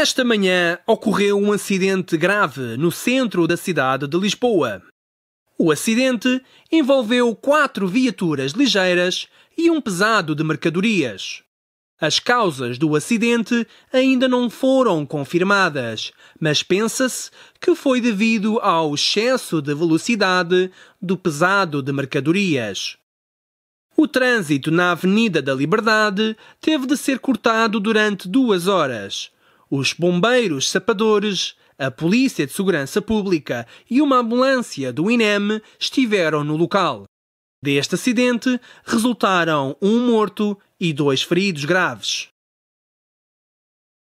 Esta manhã ocorreu um acidente grave no centro da cidade de Lisboa. O acidente envolveu quatro viaturas ligeiras e um pesado de mercadorias. As causas do acidente ainda não foram confirmadas, mas pensa-se que foi devido ao excesso de velocidade do pesado de mercadorias. O trânsito na Avenida da Liberdade teve de ser cortado durante duas horas os bombeiros sapadores, a Polícia de Segurança Pública e uma ambulância do INEM estiveram no local. Deste acidente resultaram um morto e dois feridos graves.